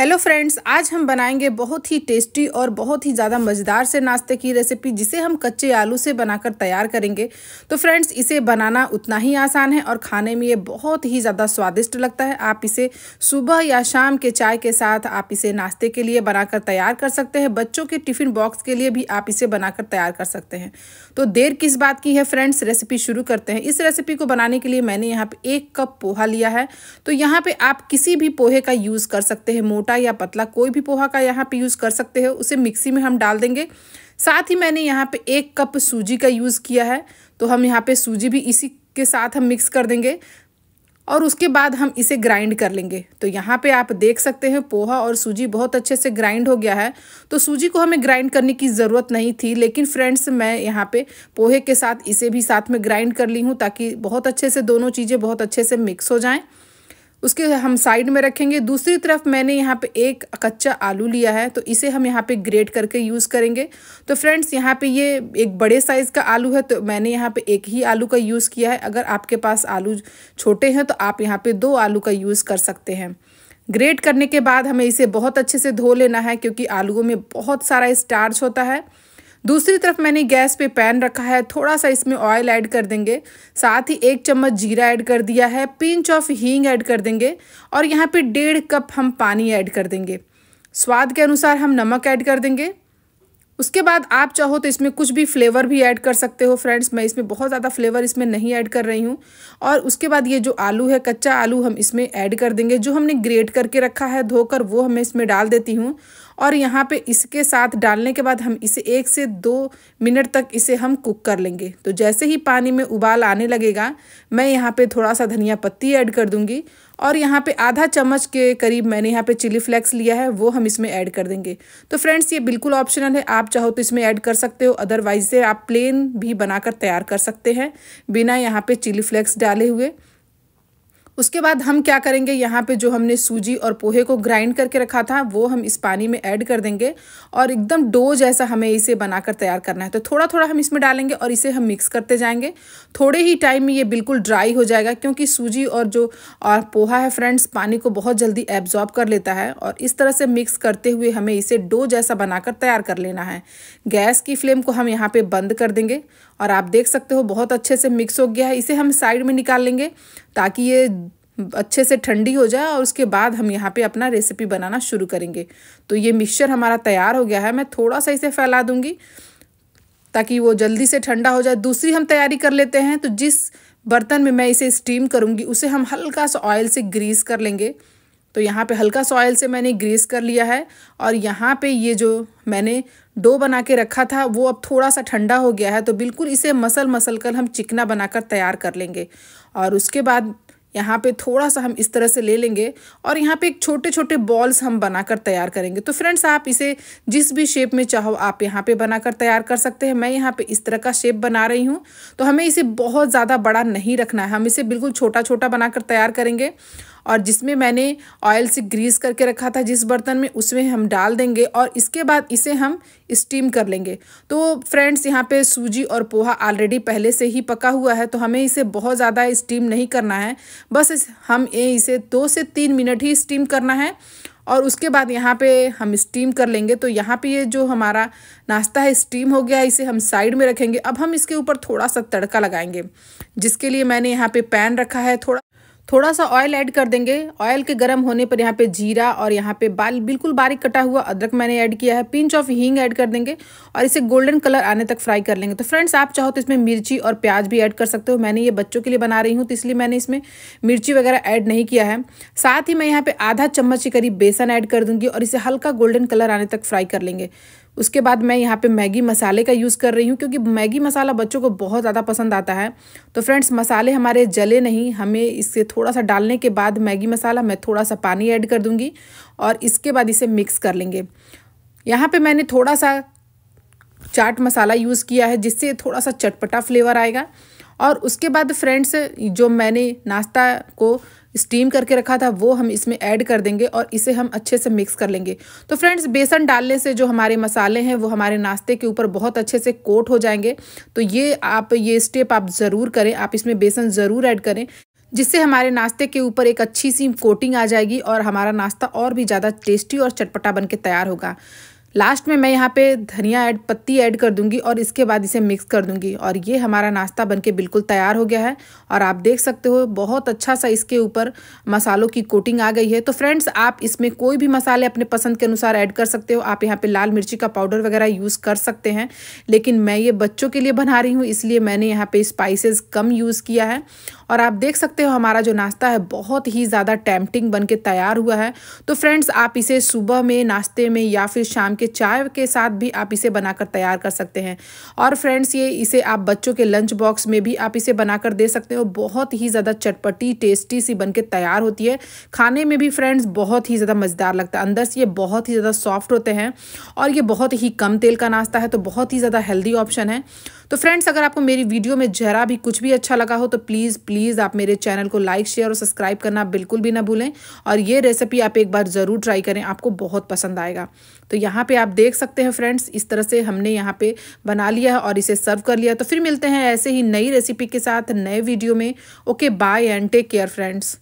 hello friends आज हम बनाएंगे बहुत ही टेस्टी और बहुत ही ज़्यादा मज़ेदार से नाश्ते की रेसिपी जिसे हम कच्चे आलू से बनाकर तैयार करेंगे तो फ्रेंड्स इसे बनाना उतना ही आसान है और खाने में ये बहुत ही ज़्यादा स्वादिष्ट लगता है आप इसे सुबह या शाम के चाय के साथ आप इसे नाश्ते के लिए बनाकर तैयार कर सकते हैं बच्चों के टिफ़िन बॉक्स के लिए भी आप इसे बनाकर तैयार कर सकते हैं तो देर किस बात की है फ्रेंड्स रेसिपी शुरू करते हैं इस रेसिपी को बनाने के लिए मैंने यहाँ पर एक कप पोहा लिया है तो यहाँ पर आप किसी भी पोहे का यूज़ कर सकते हैं मोट मोटा या पतला कोई भी पोहा का यहाँ पे यूज़ कर सकते हो उसे मिक्सी में हम डाल देंगे साथ ही मैंने यहाँ पे एक कप सूजी का यूज़ किया है तो हम यहाँ पे सूजी भी इसी के साथ हम मिक्स कर देंगे और उसके बाद हम इसे ग्राइंड कर लेंगे तो यहाँ पे आप देख सकते हैं पोहा और सूजी बहुत अच्छे से ग्राइंड हो गया है तो सूजी को हमें ग्राइंड करने की ज़रूरत नहीं थी लेकिन फ्रेंड्स मैं यहाँ पे पोहे के साथ इसे भी साथ में ग्राइंड कर ली हूँ ताकि बहुत अच्छे से दोनों चीज़ें बहुत अच्छे से मिक्स हो जाएँ उसके हम साइड में रखेंगे दूसरी तरफ मैंने यहाँ पे एक कच्चा आलू लिया है तो इसे हम यहाँ पे ग्रेट करके यूज़ करेंगे तो फ्रेंड्स यहाँ पे ये एक बड़े साइज़ का आलू है तो मैंने यहाँ पे एक ही आलू का यूज़ किया है अगर आपके पास आलू छोटे हैं तो आप यहाँ पे दो आलू का यूज़ कर सकते हैं ग्रेट करने के बाद हमें इसे बहुत अच्छे से धो लेना है क्योंकि आलूओं में बहुत सारा स्टार्च होता है दूसरी तरफ मैंने गैस पे पैन रखा है थोड़ा सा इसमें ऑयल ऐड कर देंगे साथ ही एक चम्मच जीरा ऐड कर दिया है पिंच ऑफ हींग ऐड कर देंगे और यहाँ पे डेढ़ कप हम पानी ऐड कर देंगे स्वाद के अनुसार हम नमक ऐड कर देंगे उसके बाद आप चाहो तो इसमें कुछ भी फ्लेवर भी ऐड कर सकते हो फ्रेंड्स मैं इसमें बहुत ज़्यादा फ्लेवर इसमें नहीं ऐड कर रही हूँ और उसके बाद ये जो आलू है कच्चा आलू हम इसमें ऐड कर देंगे जो हमने ग्रेट करके रखा है धोकर वो हमें इसमें डाल देती हूँ और यहाँ पे इसके साथ डालने के बाद हम इसे एक से दो मिनट तक इसे हम कुक कर लेंगे तो जैसे ही पानी में उबाल आने लगेगा मैं यहाँ पे थोड़ा सा धनिया पत्ती ऐड कर दूँगी और यहाँ पे आधा चम्मच के करीब मैंने यहाँ पे चिली फ्लेक्स लिया है वो हम इसमें ऐड कर देंगे तो फ्रेंड्स ये बिल्कुल ऑप्शनल है आप चाहो तो इसमें ऐड कर सकते हो अदरवाइज से आप प्लेन भी बनाकर तैयार कर सकते हैं बिना यहाँ पे चिली फ्लेक्स डाले हुए उसके बाद हम क्या करेंगे यहाँ पे जो हमने सूजी और पोहे को ग्राइंड करके रखा था वो हम इस पानी में ऐड कर देंगे और एकदम डो जैसा हमें इसे बनाकर तैयार करना है तो थोड़ा थोड़ा हम इसमें डालेंगे और इसे हम मिक्स करते जाएंगे थोड़े ही टाइम में ये बिल्कुल ड्राई हो जाएगा क्योंकि सूजी और जो और पोहा है फ्रेंड्स पानी को बहुत जल्दी एब्जॉर्ब कर लेता है और इस तरह से मिक्स करते हुए हमें इसे डो जैसा बनाकर तैयार कर लेना है गैस की फ्लेम को हम यहाँ पर बंद कर देंगे और आप देख सकते हो बहुत अच्छे से मिक्स हो गया है इसे हम साइड में निकाल लेंगे ताकि ये अच्छे से ठंडी हो जाए और उसके बाद हम यहाँ पे अपना रेसिपी बनाना शुरू करेंगे तो ये मिक्सचर हमारा तैयार हो गया है मैं थोड़ा सा इसे फैला दूँगी ताकि वो जल्दी से ठंडा हो जाए दूसरी हम तैयारी कर लेते हैं तो जिस बर्तन में मैं इसे स्टीम करूँगी उसे हम हल्का सा ऑयल से ग्रीस कर लेंगे तो यहाँ पे हल्का सा ऑयल से मैंने ग्रीस कर लिया है और यहाँ पे ये जो मैंने डो बना के रखा था वो अब थोड़ा सा ठंडा हो गया है तो बिल्कुल इसे मसल मसल कर हम चिकना बनाकर तैयार कर लेंगे और उसके बाद यहाँ पे थोड़ा सा हम इस तरह से ले लेंगे और यहाँ पे एक छोटे छोटे बॉल्स हम बनाकर तैयार करेंगे तो फ्रेंड्स आप इसे जिस भी शेप में चाहो आप यहाँ पे बनाकर तैयार कर सकते हैं मैं यहाँ पे इस तरह का शेप बना रही हूँ तो हमें इसे बहुत ज़्यादा बड़ा नहीं रखना है हम इसे बिल्कुल छोटा छोटा बनाकर तैयार करेंगे और जिसमें मैंने ऑयल से ग्रीस करके रखा था जिस बर्तन में उसमें हम डाल देंगे और इसके बाद इसे हम स्टीम कर लेंगे तो फ्रेंड्स यहाँ पे सूजी और पोहा ऑलरेडी पहले से ही पका हुआ है तो हमें इसे बहुत ज़्यादा स्टीम नहीं करना है बस हम ये इसे दो से तीन मिनट ही स्टीम करना है और उसके बाद यहाँ पे हम स्टीम कर लेंगे तो यहाँ पे ये जो हमारा नाश्ता है स्टीम हो गया इसे हम साइड में रखेंगे अब हम इसके ऊपर थोड़ा सा तड़का लगाएंगे जिसके लिए मैंने यहाँ पे पैन रखा है थोड़ा थोड़ा सा ऑयल ऐड कर देंगे ऑयल के गर्म होने पर यहाँ पे जीरा और यहाँ पे बाल बिल्कुल बारीक कटा हुआ अदरक मैंने ऐड किया है पिंच ऑफ हींग ऐड कर देंगे और इसे गोल्डन कलर आने तक फ्राई कर लेंगे तो फ्रेंड्स आप चाहो तो इसमें मिर्ची और प्याज भी ऐड कर सकते हो मैंने ये बच्चों के लिए बना रही हूँ तो इसलिए मैंने इसमें मिर्ची वगैरह ऐड नहीं किया है साथ ही मैं यहाँ पर आधा चम्मच के करीब बेसन ऐड कर दूँगी और इसे हल्का गोल्डन कलर आने तक फ्राई कर लेंगे उसके बाद मैं यहाँ पे मैगी मसाले का यूज़ कर रही हूँ क्योंकि मैगी मसाला बच्चों को बहुत ज़्यादा पसंद आता है तो फ्रेंड्स मसाले हमारे जले नहीं हमें इससे थोड़ा सा डालने के बाद मैगी मसाला मैं थोड़ा सा पानी ऐड कर दूँगी और इसके बाद इसे मिक्स कर लेंगे यहाँ पर मैंने थोड़ा सा चाट मसाला यूज़ किया है जिससे थोड़ा सा चटपटा फ्लेवर आएगा और उसके बाद फ्रेंड्स जो मैंने नाश्ता को स्टीम करके रखा था वो हम इसमें ऐड कर देंगे और इसे हम अच्छे से मिक्स कर लेंगे तो फ्रेंड्स बेसन डालने से जो हमारे मसाले हैं वो हमारे नाश्ते के ऊपर बहुत अच्छे से कोट हो जाएंगे तो ये आप ये स्टेप आप ज़रूर करें आप इसमें बेसन ज़रूर ऐड करें जिससे हमारे नाश्ते के ऊपर एक अच्छी सी कोटिंग आ जाएगी और हमारा नाश्ता और भी ज़्यादा टेस्टी और चटपटा बन के तैयार होगा लास्ट में मैं यहाँ पे धनिया ऐड पत्ती ऐड कर दूंगी और इसके बाद इसे मिक्स कर दूंगी और ये हमारा नाश्ता बनके बिल्कुल तैयार हो गया है और आप देख सकते हो बहुत अच्छा सा इसके ऊपर मसालों की कोटिंग आ गई है तो फ्रेंड्स आप इसमें कोई भी मसाले अपने पसंद के अनुसार ऐड कर सकते हो आप यहाँ पर लाल मिर्ची का पाउडर वगैरह यूज़ कर सकते हैं लेकिन मैं ये बच्चों के लिए बना रही हूँ इसलिए मैंने यहाँ पर स्पाइसेज कम यूज़ किया है और आप देख सकते हो हमारा जो नाश्ता है बहुत ही ज़्यादा टैम्पटिंग बन के तैयार हुआ है तो फ्रेंड्स आप इसे सुबह में नाश्ते में या फिर शाम के चाय के साथ भी आप इसे बनाकर तैयार कर सकते हैं और फ्रेंड्स ये इसे आप बच्चों के लंच बॉक्स में भी आप इसे बनाकर दे सकते हो बहुत ही ज़्यादा चटपटी टेस्टी सी बन के तैयार होती है खाने में भी फ्रेंड्स बहुत ही ज़्यादा मज़ेदार लगता है अंदर से ये बहुत ही ज़्यादा सॉफ्ट होते हैं और ये बहुत ही कम तेल का नाश्ता है तो बहुत ही ज़्यादा हेल्दी ऑप्शन है तो फ्रेंड्स अगर आपको मेरी वीडियो में जरा भी कुछ भी अच्छा लगा हो तो प्लीज़ प्लीज़ आप मेरे चैनल को लाइक शेयर और सब्सक्राइब करना बिल्कुल भी ना भूलें और ये रेसिपी आप एक बार ज़रूर ट्राई करें आपको बहुत पसंद आएगा तो यहाँ पे आप देख सकते हैं फ्रेंड्स इस तरह से हमने यहाँ पे बना लिया है और इसे सर्व कर लिया तो फिर मिलते हैं ऐसे ही नई रेसिपी के साथ नए वीडियो में okay bye and take care friends